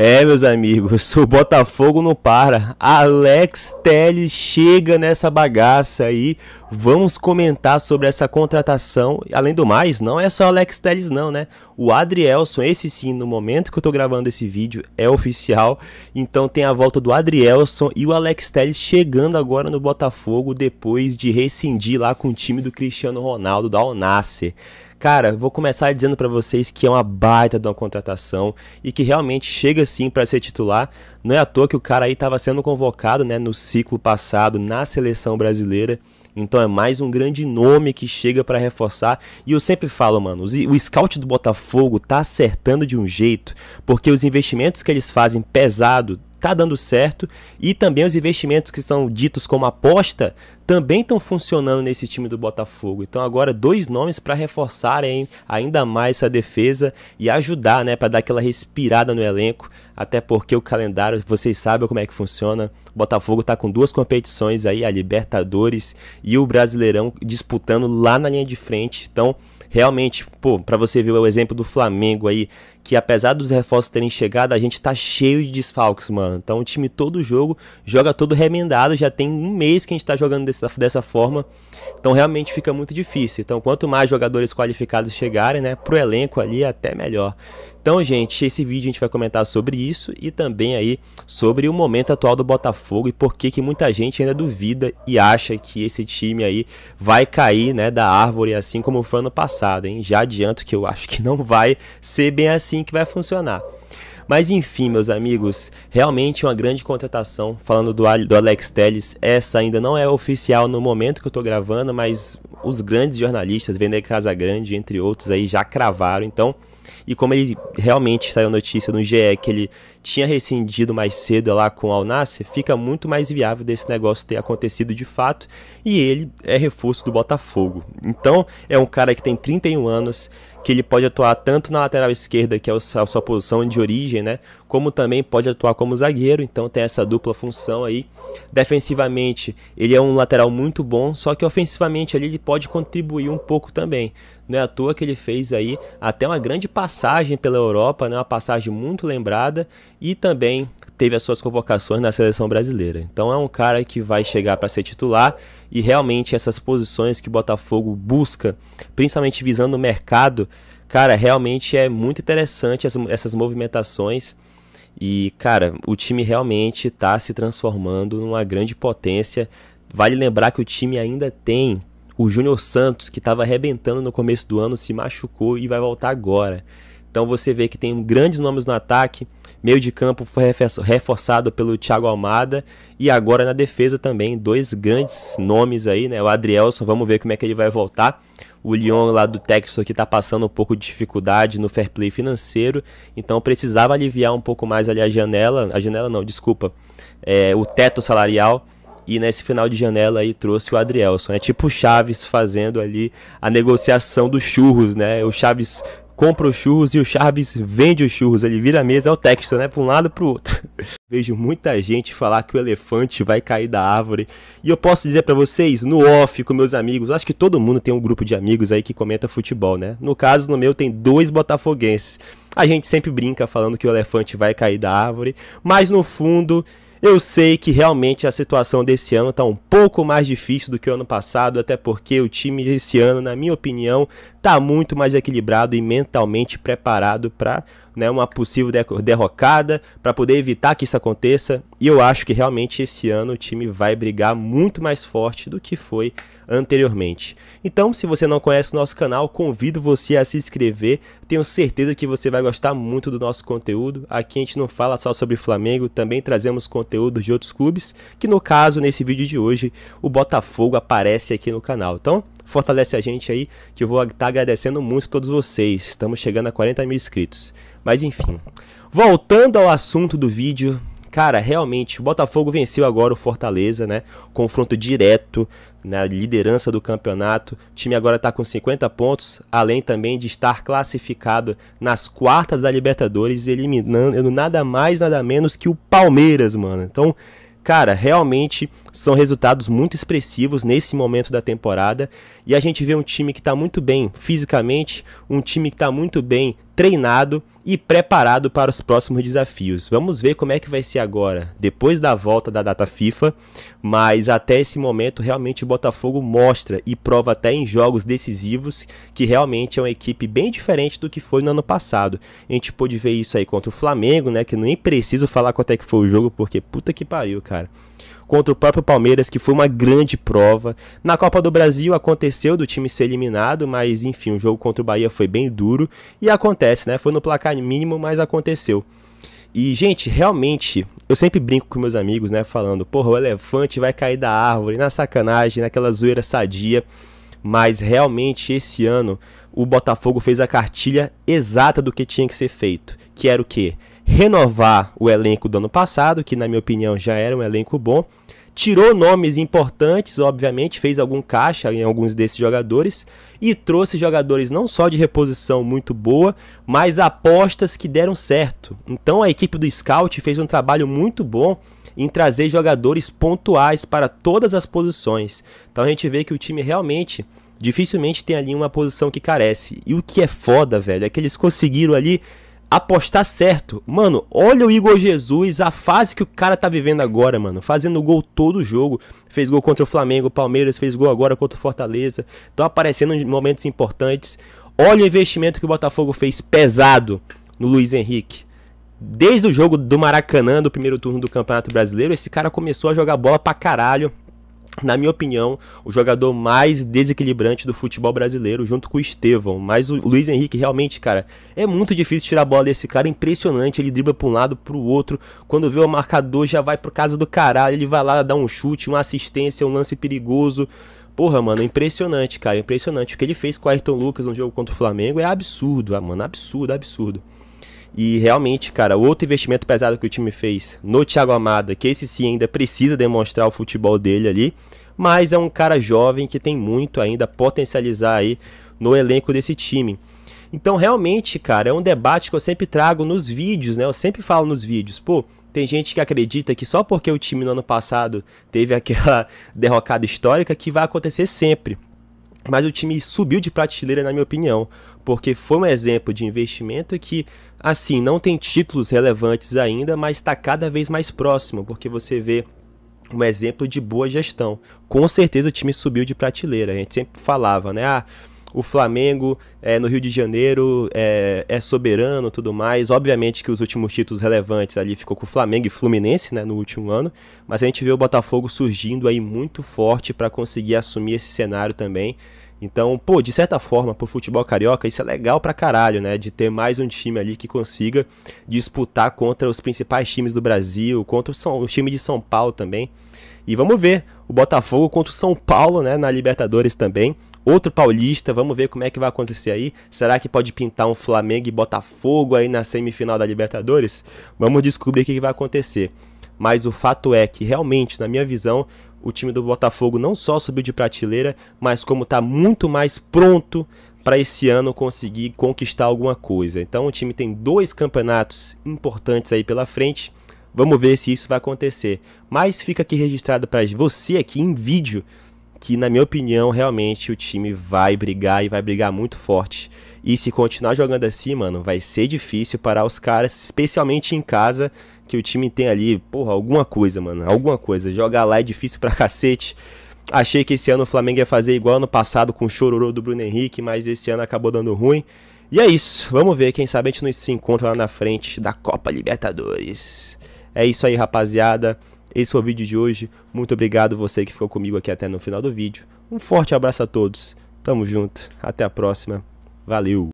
É, meus amigos, o Botafogo não para. Alex Telles chega nessa bagaça aí. Vamos comentar sobre essa contratação. Além do mais, não é só Alex Telles não, né? O Adrielson, esse sim, no momento que eu tô gravando esse vídeo, é oficial. Então tem a volta do Adrielson e o Alex Telles chegando agora no Botafogo depois de rescindir lá com o time do Cristiano Ronaldo da Onasser. Cara, vou começar dizendo para vocês que é uma baita de uma contratação e que realmente chega sim para ser titular. Não é à toa que o cara aí estava sendo convocado, né, no ciclo passado na seleção brasileira. Então é mais um grande nome que chega para reforçar. E eu sempre falo, mano, o scout do Botafogo tá acertando de um jeito, porque os investimentos que eles fazem pesado tá dando certo e também os investimentos que são ditos como aposta também estão funcionando nesse time do Botafogo. Então agora dois nomes para reforçarem ainda mais essa defesa e ajudar, né, para dar aquela respirada no elenco, até porque o calendário, vocês sabem como é que funciona. O Botafogo está com duas competições aí, a Libertadores e o Brasileirão disputando lá na linha de frente. Então, realmente, pô, para você ver o exemplo do Flamengo aí, que apesar dos reforços terem chegado, a gente tá cheio de desfalques, mano. Então, o time todo jogo joga todo remendado, já tem um mês que a gente tá jogando desse dessa, dessa forma. Então realmente fica muito difícil. Então quanto mais jogadores qualificados chegarem, né, pro elenco ali até melhor. Então, gente, esse vídeo a gente vai comentar sobre isso e também aí sobre o momento atual do Botafogo e por que que muita gente ainda duvida e acha que esse time aí vai cair, né, da árvore assim como foi ano passado, hein? Já adianto que eu acho que não vai ser bem assim que vai funcionar. Mas enfim, meus amigos, realmente uma grande contratação. Falando do, do Alex Telles, essa ainda não é oficial no momento que eu tô gravando, mas os grandes jornalistas, Vender Casagrande, entre outros, aí já cravaram. Então, e como ele realmente saiu notícia no GE que ele tinha rescindido mais cedo lá com o Alnasser, fica muito mais viável desse negócio ter acontecido de fato. E ele é reforço do Botafogo. Então, é um cara que tem 31 anos, que ele pode atuar tanto na lateral esquerda, que é a sua posição de origem, né? Como também pode atuar como zagueiro, então tem essa dupla função aí. Defensivamente, ele é um lateral muito bom, só que ofensivamente ali ele pode contribuir um pouco também. Não é à toa que ele fez aí até uma grande passagem pela Europa, né? uma passagem muito lembrada, e também teve as suas convocações na seleção brasileira. Então é um cara que vai chegar para ser titular e realmente essas posições que o Botafogo busca, principalmente visando o mercado, cara, realmente é muito interessante essas, essas movimentações. E, cara, o time realmente está se transformando numa grande potência. Vale lembrar que o time ainda tem o Júnior Santos, que estava arrebentando no começo do ano, se machucou e vai voltar agora. Então você vê que tem grandes nomes no ataque Meio de campo foi reforçado pelo Thiago Almada. E agora na defesa também, dois grandes nomes aí, né? O Adrielson, vamos ver como é que ele vai voltar. O Lyon lá do Texas que está passando um pouco de dificuldade no fair play financeiro, então precisava aliviar um pouco mais ali a janela, a janela não, desculpa, é, o teto salarial e nesse final de janela aí trouxe o Adrielson. É tipo o Chaves fazendo ali a negociação dos churros, né? O Chaves compra os churros e o Chaves vende os churros. Ele vira a mesa, é o texto, né? Para um lado para o outro. Vejo muita gente falar que o elefante vai cair da árvore. E eu posso dizer para vocês, no off, com meus amigos, acho que todo mundo tem um grupo de amigos aí que comenta futebol, né? No caso, no meu, tem dois botafoguenses. A gente sempre brinca falando que o elefante vai cair da árvore, mas no fundo. Eu sei que realmente a situação desse ano está um pouco mais difícil do que o ano passado, até porque o time esse ano, na minha opinião, tá muito mais equilibrado e mentalmente preparado para né, uma possível derrocada, para poder evitar que isso aconteça. E eu acho que realmente esse ano o time vai brigar muito mais forte do que foi anteriormente. Então, se você não conhece o nosso canal, convido você a se inscrever. Tenho certeza que você vai gostar muito do nosso conteúdo. Aqui a gente não fala só sobre Flamengo, também trazemos conteúdo de outros clubes, que no caso, nesse vídeo de hoje, o Botafogo aparece aqui no canal. Então, Fortalece a gente aí, que eu vou estar tá agradecendo muito todos vocês. Estamos chegando a 40 mil inscritos. Mas enfim, voltando ao assunto do vídeo, cara, realmente, o Botafogo venceu agora o Fortaleza, né? Confronto direto na liderança do campeonato. O time agora está com 50 pontos, além também de estar classificado nas quartas da Libertadores, eliminando nada mais, nada menos que o Palmeiras, mano. Então, cara, realmente são resultados muito expressivos nesse momento da temporada e a gente vê um time que está muito bem fisicamente, um time que está muito bem treinado e preparado para os próximos desafios. Vamos ver como é que vai ser agora, depois da volta da data FIFA, mas até esse momento realmente o Botafogo mostra e prova até em jogos decisivos que realmente é uma equipe bem diferente do que foi no ano passado. A gente pôde ver isso aí contra o Flamengo, né, que nem preciso falar quanto é que foi o jogo, porque puta que pariu, cara contra o próprio Palmeiras, que foi uma grande prova. Na Copa do Brasil aconteceu do time ser eliminado, mas enfim, o jogo contra o Bahia foi bem duro e acontece, né? Foi no placar mínimo, mas aconteceu. E, gente, realmente, eu sempre brinco com meus amigos, né? Falando, porra, o elefante vai cair da árvore, na sacanagem, naquela zoeira sadia. Mas realmente, esse ano, o Botafogo fez a cartilha exata do que tinha que ser feito. Que era o quê? renovar o elenco do ano passado, que na minha opinião já era um elenco bom. Tirou nomes importantes, obviamente, fez algum caixa em alguns desses jogadores e trouxe jogadores não só de reposição muito boa, mas apostas que deram certo. Então a equipe do scout fez um trabalho muito bom em trazer jogadores pontuais para todas as posições. Então a gente vê que o time realmente dificilmente tem ali uma posição que carece. E o que é foda, velho, é que eles conseguiram ali apostar certo. Mano, olha o Igor Jesus, a fase que o cara tá vivendo agora, mano. Fazendo gol todo jogo. Fez gol contra o Flamengo, Palmeiras, fez gol agora contra o Fortaleza. Estão aparecendo em momentos importantes. Olha o investimento que o Botafogo fez pesado no Luiz Henrique. Desde o jogo do Maracanã, do primeiro turno do Campeonato Brasileiro, esse cara começou a jogar bola pra caralho na minha opinião, o jogador mais desequilibrante do futebol brasileiro, junto com o Estevão. Mas o Luiz Henrique, realmente, cara, é muito difícil tirar a bola desse cara. Impressionante, ele dribla para um lado, para o outro. Quando vê o marcador, já vai para casa do caralho. Ele vai lá dar um chute, uma assistência, um lance perigoso. Porra, mano, impressionante, cara, impressionante. O que ele fez com o Ayrton Lucas no jogo contra o Flamengo é absurdo, ah, mano, absurdo, absurdo. E realmente, cara, outro investimento pesado que o time fez no Thiago Amada, que esse sim ainda precisa demonstrar o futebol dele ali, mas é um cara jovem que tem muito ainda a potencializar aí no elenco desse time. Então, realmente, cara, é um debate que eu sempre trago nos vídeos, né? Eu sempre falo nos vídeos, pô, tem gente que acredita que só porque o time no ano passado teve aquela derrocada histórica que vai acontecer sempre. Mas o time subiu de prateleira, na minha opinião porque foi um exemplo de investimento que, assim, não tem títulos relevantes ainda, mas está cada vez mais próximo, porque você vê um exemplo de boa gestão. Com certeza o time subiu de prateleira. A gente sempre falava, né? Ah, o Flamengo é, no Rio de Janeiro é, é soberano tudo mais. Obviamente que os últimos títulos relevantes ali ficou com o Flamengo e Fluminense né, no último ano, mas a gente vê o Botafogo surgindo aí muito forte para conseguir assumir esse cenário também. Então, pô, de certa forma, pro futebol carioca, isso é legal pra caralho, né? De ter mais um time ali que consiga disputar contra os principais times do Brasil, contra o, São, o time de São Paulo também. E vamos ver o Botafogo contra o São Paulo, né, na Libertadores também. Outro paulista, vamos ver como é que vai acontecer aí. Será que pode pintar um Flamengo e Botafogo aí na semifinal da Libertadores? Vamos descobrir o que vai acontecer mas o fato é que realmente, na minha visão, o time do Botafogo não só subiu de prateleira, mas como está muito mais pronto para esse ano conseguir conquistar alguma coisa. Então o time tem dois campeonatos importantes aí pela frente. Vamos ver se isso vai acontecer. Mas fica aqui registrado para você aqui em vídeo que na minha opinião realmente o time vai brigar e vai brigar muito forte. E se continuar jogando assim, mano, vai ser difícil parar os caras, especialmente em casa que o time tem ali, porra, alguma coisa, mano, alguma coisa. Jogar lá é difícil pra cacete. Achei que esse ano o Flamengo ia fazer igual ano passado com o chororô do Bruno Henrique, mas esse ano acabou dando ruim. E é isso, vamos ver, quem sabe a gente não se encontra lá na frente da Copa Libertadores. É isso aí, rapaziada. Esse foi o vídeo de hoje. Muito obrigado você que ficou comigo aqui até no final do vídeo. Um forte abraço a todos. Tamo junto. Até a próxima. Valeu.